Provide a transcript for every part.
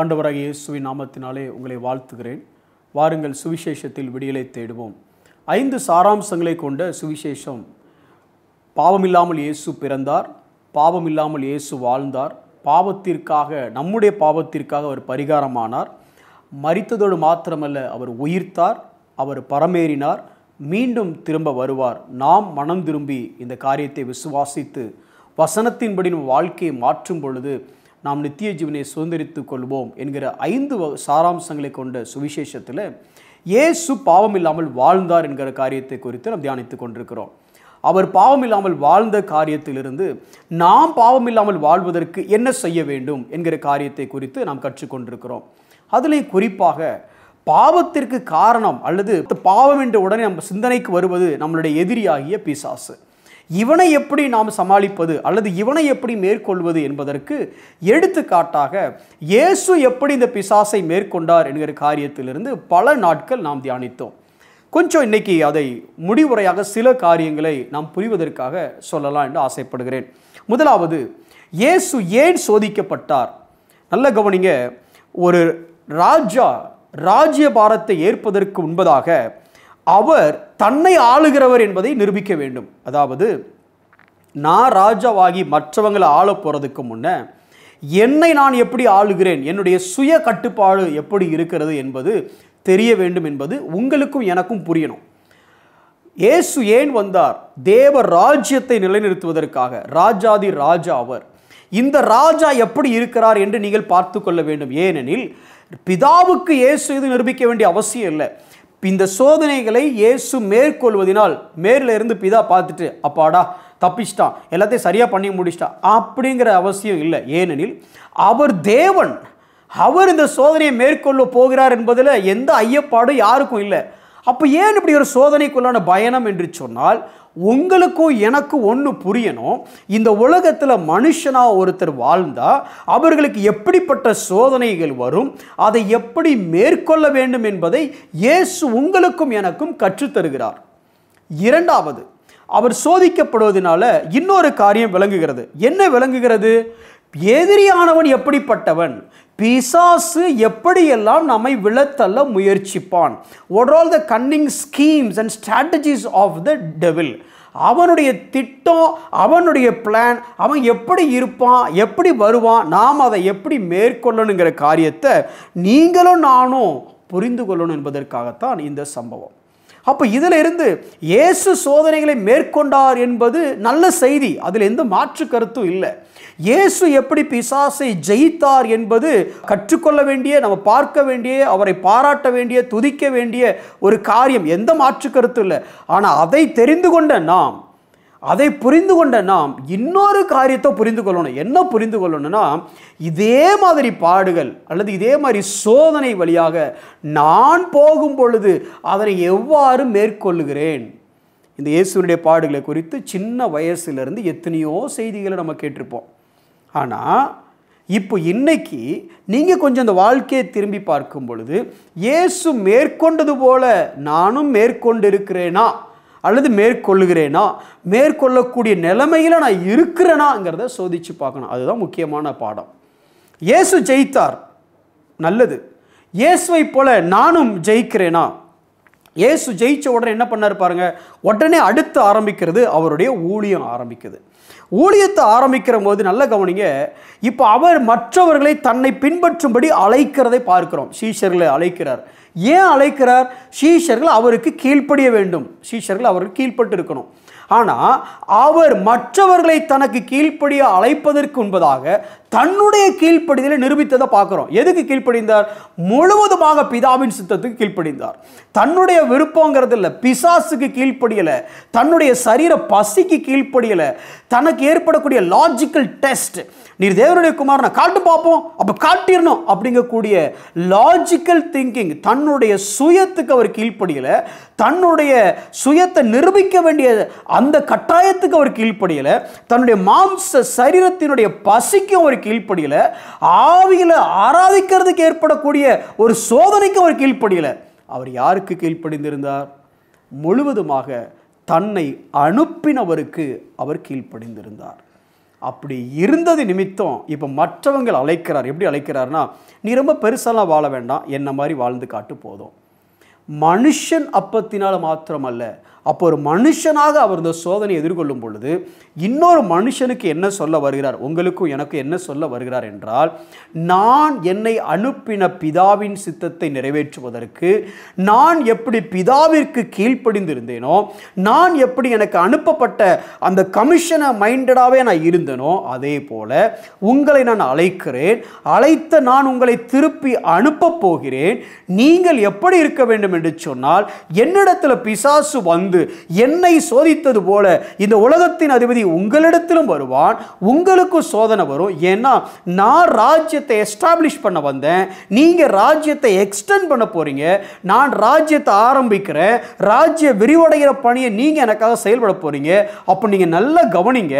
ஆண்டவராக இயேசுவின் நாமத்தினாலே உங்களை வாழ்த்துகிறேன் வாருங்கள் சுவிசேஷத்தில் விடியலை தேடுவோம் ஐந்து சாராம்சங்களை கொண்ட சுவிசேஷம் பாவமில்லாமல் இயேசு பிறந்தார் பாவமில்லாமல் இயேசு வாழ்ந்தார் பாவத்திற்காக நம்முடைய பாவத்திற்காக அவர் பரிகாரமானார் மறித்ததோடு மாத்திரமல்ல அவர் உயிர்த்தார் அவர் பரமேறினார் மீண்டும் திரும்ப வருவார் நாம் மனம் திரும்பி இந்த காரியத்தை விசுவாசித்து வசனத்தின்படி வாழ்க்கையை மாற்றும் பொழுது நாம் நித்திய ஜீவனை சுதந்திரித்து கொள்வோம் என்கிற ஐந்து சாராம்சங்களை கொண்ட சுவிசேஷத்தில் இயேசு பாவம் இல்லாமல் வாழ்ந்தார் என்கிற காரியத்தை குறித்து நாம் தியானித்து கொண்டிருக்கிறோம் அவர் பாவம் இல்லாமல் வாழ்ந்த காரியத்திலிருந்து நாம் பாவம் இல்லாமல் வாழ்வதற்கு என்ன செய்ய வேண்டும் என்கிற காரியத்தை குறித்து நாம் கற்றுக்கொண்டிருக்கிறோம் அதிலே குறிப்பாக பாவத்திற்கு காரணம் அல்லது பாவம் என்ற உடனே நம்ம சிந்தனைக்கு வருவது நம்மளுடைய எதிரியாகிய பிசாசு இவனை எப்படி நாம் சமாளிப்பது அல்லது இவனை எப்படி மேற்கொள்வது என்பதற்கு எடுத்துக்காட்டாக இயேசு எப்படி இந்த பிசாசை மேற்கொண்டார் என்கிற காரியத்திலிருந்து பல நாட்கள் நாம் தியானித்தோம் கொஞ்சம் இன்னைக்கு அதை முடிவுரையாக சில காரியங்களை நாம் புரிவதற்காக சொல்லலாம் என்று ஆசைப்படுகிறேன் முதலாவது இயேசு ஏன் சோதிக்கப்பட்டார் நல்ல கவனிங்க ஒரு ராஜா ராஜ்ய பாரத்தை ஏற்பதற்கு முன்பதாக அவர் தன்னை ஆளுகிறவர் என்பதை நிரூபிக்க வேண்டும் அதாவது நான் ராஜாவாகி மற்றவங்களை ஆள போகிறதுக்கு முன்னே என்னை நான் எப்படி ஆளுகிறேன் என்னுடைய சுய கட்டுப்பாடு எப்படி இருக்கிறது என்பது தெரிய வேண்டும் என்பது உங்களுக்கும் எனக்கும் புரியணும் இயேசு ஏன் வந்தார் தேவ ராஜ்யத்தை நிலைநிறுத்துவதற்காக ராஜாதி ராஜா அவர் இந்த ராஜா எப்படி இருக்கிறார் என்று நீங்கள் பார்த்து கொள்ள வேண்டும் ஏனெனில் பிதாவுக்கு இயேசு இது நிரூபிக்க வேண்டிய அவசியம் இல்லை இந்த சோதனைகளை இயேசு மேற்கொள்வதனால் மேலிருந்து பிதா பார்த்துட்டு அப்பாடா தப்பிச்சிட்டான் எல்லாத்தையும் சரியாக பண்ணி முடிச்சிட்டா அப்படிங்கிற அவசியம் இல்லை ஏனெனில் அவர் தேவன் அவர் இந்த சோதனையை மேற்கொள்ள போகிறார் என்பதில் எந்த ஐயப்பாடும் யாருக்கும் இல்லை அப்போ ஏன் இப்படி ஒரு சோதனைக்குள்ளான பயணம் என்று சொன்னால் உங்களுக்கும் எனக்கு ஒன்று புரியணும் இந்த உலகத்தில் மனுஷனாக ஒருத்தர் வாழ்ந்தால் அவர்களுக்கு எப்படிப்பட்ட சோதனைகள் வரும் அதை எப்படி மேற்கொள்ள வேண்டும் என்பதை இயேசு உங்களுக்கும் எனக்கும் கற்றுத்தருகிறார் இரண்டாவது அவர் சோதிக்கப்படுவதனால இன்னொரு காரியம் விளங்குகிறது என்ன விளங்குகிறது எதிரியானவன் எப்படிப்பட்டவன் பிசாசு எப்படியெல்லாம் நம்மை விழத்தள்ள முயற்சிப்பான் ஓட் all the cunning schemes and strategies of the devil அவனுடைய திட்டம் அவனுடைய பிளான் அவன் எப்படி இருப்பான் எப்படி வருவான் நாம் அதை எப்படி மேற்கொள்ளணுங்கிற காரியத்தை நீங்களும் நானும் புரிந்து கொள்ளணும் என்பதற்காகத்தான் இந்த சம்பவம் அப்போ இதில் இருந்து இயேசு சோதனைகளை மேற்கொண்டார் என்பது நல்ல செய்தி அதில் எந்த மாற்று கருத்தும் இல்லை இயேசு எப்படி பிசாசை ஜெயித்தார் என்பது கற்றுக்கொள்ள வேண்டிய நம்ம பார்க்க வேண்டிய அவரை பாராட்ட வேண்டிய துதிக்க வேண்டிய ஒரு காரியம் எந்த மாற்று கருத்தும் இல்லை ஆனால் அதை தெரிந்து கொண்ட நாம் அதை புரிந்து கொண்ட நாம் இன்னொரு காரியத்தை புரிந்து கொள்ளணும் என்ன புரிந்து கொள்ளணும்னா இதே மாதிரி பாடுகள் அல்லது இதே மாதிரி சோதனை வழியாக நான் போகும் பொழுது அதனை எவ்வாறு மேற்கொள்ளுகிறேன் இந்த இயேசுடைய பாடுகளை குறித்து சின்ன வயசுலேருந்து எத்தனையோ செய்திகளை நம்ம கேட்டிருப்போம் ஆனால் இப்போ இன்னைக்கு நீங்கள் கொஞ்சம் அந்த வாழ்க்கையை திரும்பி பார்க்கும் பொழுது இயேசு மேற்கொண்டது போல நானும் மேற்கொண்டிருக்கிறேனா அல்லது மேற்கொள்ளுகிறேனா மேற்கொள்ளக்கூடிய நிலைமையில் நான் இருக்கிறேனாங்கிறத சோதித்து பார்க்கணும் அதுதான் முக்கியமான பாடம் இயேசு ஜெயித்தார் நல்லது இயேசுவை போல நானும் ஜெயிக்கிறேனா இயேசு ஜெயிச்ச உடனே என்ன பண்ணார் பாருங்க உடனே அடுத்து ஆரம்பிக்கிறது அவருடைய ஊழியம் ஆரம்பிக்குது ஊழியத்தை ஆரம்பிக்கிற போது நல்ல கவனிங்க இப்போ அவர் மற்றவர்களை தன்னை பின்பற்றும்படி அழைக்கிறதை பார்க்கிறோம் சீஷர்களை அழைக்கிறார் ஏன் அழைக்கிறார் சீஷர்கள் அவருக்கு கீழ்ப்படிய வேண்டும் சீஷர்கள் அவருக்கு கீழ்பட்டு இருக்கணும் ஆனால் அவர் மற்றவர்களை தனக்கு கீழ்ப்படிய அழைப்பதற்கு முன்பதாக தன்னுடைய கீழ்ப்படிதலை நிரூபித்ததை பார்க்குறோம் எதுக்கு கீழ்ப்படிந்தார் முழுவதுமாக பிதாவின் சித்தத்துக்கு கீழ்ப்படிந்தார் தன்னுடைய விருப்பங்கிறது இல்லை பிசாசுக்கு கீழ்ப்படியலை தன்னுடைய சரீர பசிக்கு கீழ்ப்படியலை தனக்கு ஏற்படக்கூடிய லாஜிக்கல் டெஸ்ட் நீர் தேவனுடைய குமாரனை காட்டு பார்ப்போம் அப்போ காட்டிடணும் அப்படிங்கக்கூடிய லாஜிக்கல் திங்கிங் தன்னுடைய சுயத்துக்கு அவர் கீழ்ப்படியலை தன்னுடைய சுயத்தை நிரூபிக்க வேண்டிய அந்த கட்டாயத்துக்கு அவர் கீழ்ப்படியலை தன்னுடைய மாம்ச சரீரத்தினுடைய பசிக்கும் அவர் கீழ்ப்படியில ஆவியில ஆராதிக்கிறதுக்கு ஏற்படக்கூடிய ஒரு சோதனைக்கு அவர் கீழ்ப்படியில அவர் யாருக்கு கீழ்ப்படிந்திருந்தார் முழுவதுமாக தன்னை அனுப்பினவருக்கு அவர் கீழ்ப்படிந்திருந்தார் அப்படி இருந்தது நிமித்தம் இப்போ மற்றவங்கள் அழைக்கிறார் எப்படி அழைக்கிறார்னா நீ ரொம்ப பெருசெல்லாம் வாழ வேண்டாம் என்ன மாதிரி வாழ்ந்து காட்டு போதும் மனுஷன் அப்பத்தினால் மாத்திரமல்ல அப்போ ஒரு மனுஷனாக அவர் இந்த சோதனை எதிர்கொள்ளும் பொழுது இன்னொரு மனுஷனுக்கு என்ன சொல்ல வருகிறார் உங்களுக்கும் எனக்கும் என்ன சொல்ல வருகிறார் என்றால் நான் என்னை அனுப்பின பிதாவின் சித்தத்தை நிறைவேற்றுவதற்கு நான் எப்படி பிதாவிற்கு கீழ்ப்படிந்திருந்தேனோ நான் எப்படி எனக்கு அனுப்பப்பட்ட அந்த கமிஷனை மைண்டடாகவே நான் இருந்தேனோ அதே போல உங்களை நான் அழைக்கிறேன் அழைத்த நான் உங்களை திருப்பி அனுப்பப் போகிறேன் நீங்கள் எப்படி இருக்க வேண்டும் என்று சொன்னால் என்னிடத்தில் பிசாசு வந்து வந்து என்னை சோதித்தது போல இந்த உலகத்தின் அதிபதி உங்களிடத்திலும் வருவான் உங்களுக்கும் சோதனை வரும் ஏன்னா நான் ராஜ்யத்தை எஸ்டாப்ளிஷ் பண்ண வந்தேன் நீங்கள் ராஜ்யத்தை எக்ஸ்டெண்ட் பண்ண போகிறீங்க நான் ராஜ்யத்தை ஆரம்பிக்கிறேன் ராஜ்ய விரிவடைகிற பணியை நீங்கள் எனக்காக செயல்பட போகிறீங்க அப்போ நீங்கள் நல்லா கவனிங்க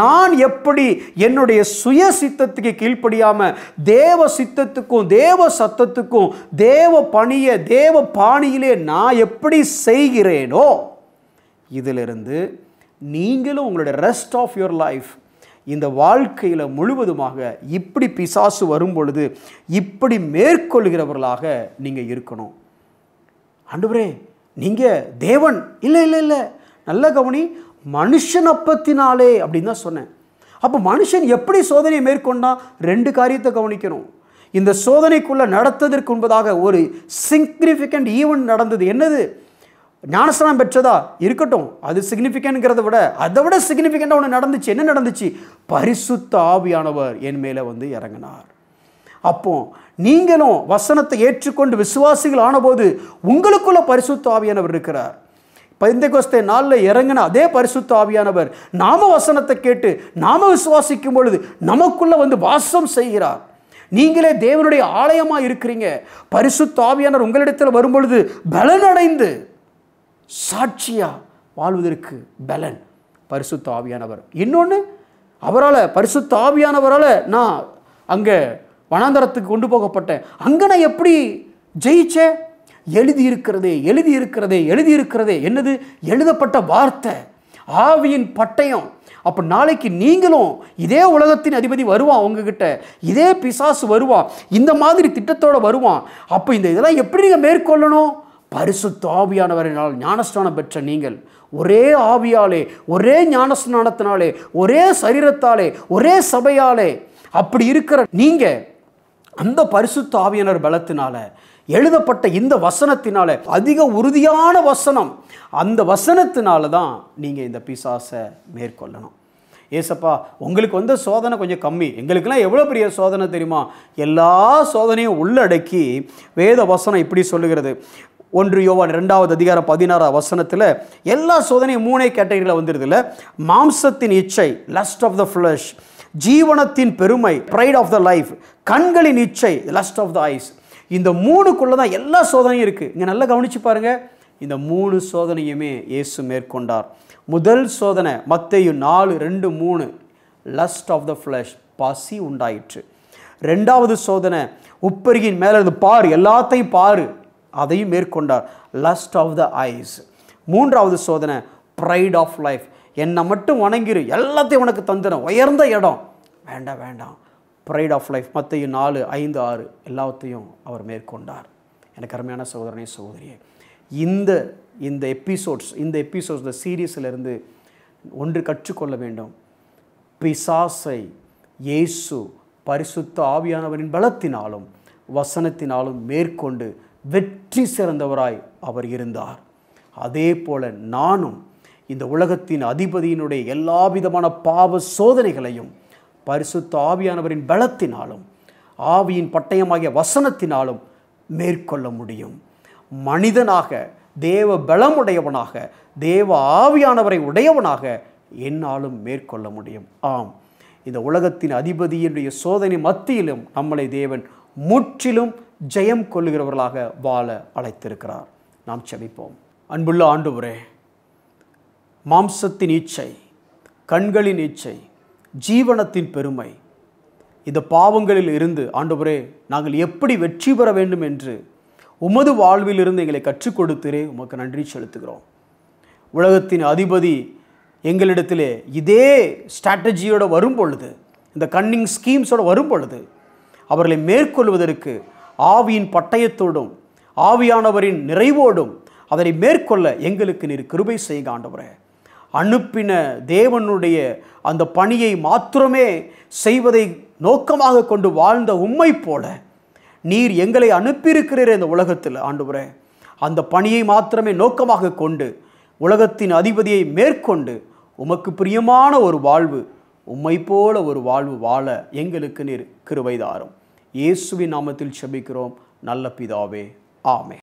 நான் எப்படி என்னுடைய சுய சித்தத்துக்கு கீழ்ப்படியாமல் தேவ சித்தத்துக்கும் தேவ சத்தத்துக்கும் தேவ பணியை தேவ பாணியிலே நான் எப்படி செய்கிறேனோ இதிலிருந்து நீங்களும் உங்களுடைய ரெஸ்ட் ஆஃப் யுவர் லைஃப் இந்த வாழ்க்கையில் முழுவதுமாக இப்படி பிசாசு வரும் பொழுது இப்படி மேற்கொள்கிறவர்களாக நீங்கள் இருக்கணும் ஆண்டவரே நீங்கள் தேவன் இல்லை இல்லை இல்லை நல்ல கவனி மனுஷன் அப்பத்தினாலே அப்படின்னு தான் சொன்னேன் அப்போ மனுஷன் எப்படி சோதனையை மேற்கொண்டால் ரெண்டு காரியத்தை கவனிக்கணும் இந்த சோதனைக்குள்ளே நடத்ததற்கு ஒரு சிக்னிஃபிகண்ட் ஈவெண்ட் நடந்தது என்னது ஞானஸ்தானம் பெற்றதா இருக்கட்டும் அது சிக்னிஃபிகன்ங்கிறத விட அதை விட சிக்னிஃபிகண்ட்டாக ஒன்று நடந்துச்சு என்ன நடந்துச்சு பரிசுத்த ஆவியானவர் என் மேலே வந்து இறங்கினார் அப்போ நீங்களும் வசனத்தை ஏற்றுக்கொண்டு விசுவாசிகள் ஆனபோது உங்களுக்குள்ள பரிசுத்த ஆவியானவர் இருக்கிறார் பந்தை கோஸ்தே நாளில் இறங்கின அதே பரிசுத்த ஆவியானவர் நாம வசனத்தை கேட்டு நாம விசுவாசிக்கும் பொழுது நமக்குள்ளே வந்து வாசம் செய்கிறார் நீங்களே தேவனுடைய ஆலயமாக இருக்கிறீங்க பரிசுத்த ஆவியானவர் உங்களிடத்தில் வரும்பொழுது பலனடைந்து சாட்சியாக வாழ்வதற்கு பலன் பரிசுத்த ஆவியானவர் இன்னொன்று அவரால் பரிசுத்த ஆவியானவரால் நான் அங்கே வனாந்தரத்துக்கு கொண்டு போகப்பட்டேன் அங்கே நான் எப்படி ஜெயித்தேன் எழுதி இருக்கிறதே எழுதி இருக்கிறதே எழுதி இருக்கிறதே என்னது எழுதப்பட்ட வார்த்தை ஆவியின் பட்டயம் அப்போ நாளைக்கு நீங்களும் இதே உலகத்தின் அதிபதி வருவான் உங்ககிட்ட இதே பிசாசு வருவான் இந்த மாதிரி திட்டத்தோடு வருவான் அப்போ இந்த இதெல்லாம் எப்படி நீங்கள் மேற்கொள்ளணும் பரிசுத்த ஆவியானவரினால் ஞானஸ்நானம் பெற்ற நீங்கள் ஒரே ஆவியாலே ஒரே ஞானஸ்நானத்தினாலே ஒரே சரீரத்தாலே ஒரே சபையாலே அப்படி இருக்கிற நீங்கள் அந்த பரிசுத்த ஆவியானவர் பலத்தினால எழுதப்பட்ட இந்த வசனத்தினால அதிக உறுதியான வசனம் அந்த வசனத்தினால தான் நீங்கள் இந்த பிசாசை மேற்கொள்ளணும் ஏசப்பா உங்களுக்கு வந்த சோதனை கொஞ்சம் கம்மி எங்களுக்கெல்லாம் எவ்வளோ பெரிய சோதனை தெரியுமா எல்லா சோதனையும் உள்ளடக்கி வேத வசனம் இப்படி சொல்லுகிறது ஒன்று யோவான் ரெண்டாவது அதிகாரம் பதினாறாம் வசனத்தில் எல்லா சோதனையும் மூணே கேட்டகரியில் இல்லை மாம்சத்தின் இச்சை லஸ்ட் ஆஃப் த ஃப்ளஷ் ஜீவனத்தின் பெருமை ப்ரைட் ஆஃப் த லைஃப் கண்களின் இச்சை லஸ்ட் ஆஃப் த ஐஸ் இந்த மூணுக்குள்ளே தான் எல்லா சோதனையும் இருக்குது இங்கே நல்லா கவனித்து பாருங்கள் இந்த மூணு சோதனையுமே இயேசு மேற்கொண்டார் முதல் சோதனை மத்தையும் நாலு ரெண்டு மூணு லஸ்ட் ஆஃப் த ஃப்ளஷ் பசி உண்டாயிற்று ரெண்டாவது சோதனை உப்பருகின் மேலே இருந்து பாரு எல்லாத்தையும் பாரு அதையும் மேற்கொண்டார் லஸ்ட் ஆஃப் த ஐஸ் மூன்றாவது சோதனை ப்ரைட் ஆஃப் லைஃப் என்னை மட்டும் வணங்கிரு எல்லாத்தையும் உனக்கு தந்துடும் உயர்ந்த இடம் வேண்டாம் வேண்டாம் ப்ரைட் ஆஃப் லைஃப் மற்றையும் நாலு ஐந்து ஆறு எல்லாத்தையும் அவர் மேற்கொண்டார் எனக்கு அருமையான சகோதரனே சகோதரியே இந்த இந்த எபிசோட்ஸ் இந்த எபிசோட்ஸ் இந்த சீரீஸிலிருந்து ஒன்று கற்றுக்கொள்ள வேண்டும் பிசாசை இயேசு பரிசுத்த ஆவியானவரின் பலத்தினாலும் வசனத்தினாலும் மேற்கொண்டு வெற்றி சிறந்தவராய் அவர் இருந்தார் அதே போல நானும் இந்த உலகத்தின் அதிபதியினுடைய எல்லா விதமான பாவ சோதனைகளையும் பரிசுத்த ஆவியானவரின் பலத்தினாலும் ஆவியின் பட்டயமாகிய வசனத்தினாலும் மேற்கொள்ள முடியும் மனிதனாக தேவ பலமுடையவனாக தேவ ஆவியானவரை உடையவனாக என்னாலும் மேற்கொள்ள முடியும் ஆம் இந்த உலகத்தின் அதிபதியினுடைய சோதனை மத்தியிலும் நம்மளை தேவன் முற்றிலும் ஜெயம் கொள்ளுகிறவர்களாக வாழ அழைத்திருக்கிறார் நாம் செபிப்போம் அன்புள்ள ஆண்டுவரே மாம்சத்தின் இச்சை கண்களின் இச்சை ஜீவனத்தின் பெருமை இந்த பாவங்களில் இருந்து ஆண்டவரே நாங்கள் எப்படி வெற்றி பெற வேண்டும் என்று உமது வாழ்விலிருந்து எங்களை கற்றுக் கொடுத்திரே உமக்கு நன்றி செலுத்துகிறோம் உலகத்தின் அதிபதி எங்களிடத்திலே இதே ஸ்ட்ராட்டஜியோடு வரும் பொழுது இந்த கன்னிங் ஸ்கீம்ஸோடு வரும் பொழுது அவர்களை மேற்கொள்வதற்கு ஆவியின் பட்டயத்தோடும் ஆவியானவரின் நிறைவோடும் அதனை மேற்கொள்ள எங்களுக்கு நீர் கிருபை செய்ய ஆண்டவரே அனுப்பின தேவனுடைய அந்த பணியை மாத்திரமே செய்வதை நோக்கமாக கொண்டு வாழ்ந்த உண்மை போல நீர் எங்களை அனுப்பியிருக்கிறீர் இந்த உலகத்தில் ஆண்டவரே அந்த பணியை மாத்திரமே நோக்கமாக கொண்டு உலகத்தின் அதிபதியை மேற்கொண்டு உமக்கு பிரியமான ஒரு வாழ்வு உம்மை போல ஒரு வாழ்வு வாழ எங்களுக்கு நீர் கிருவைதாரும் இயேசுவின் நாமத்தில் செபிக்கிறோம் நல்ல பிதாவே ஆமே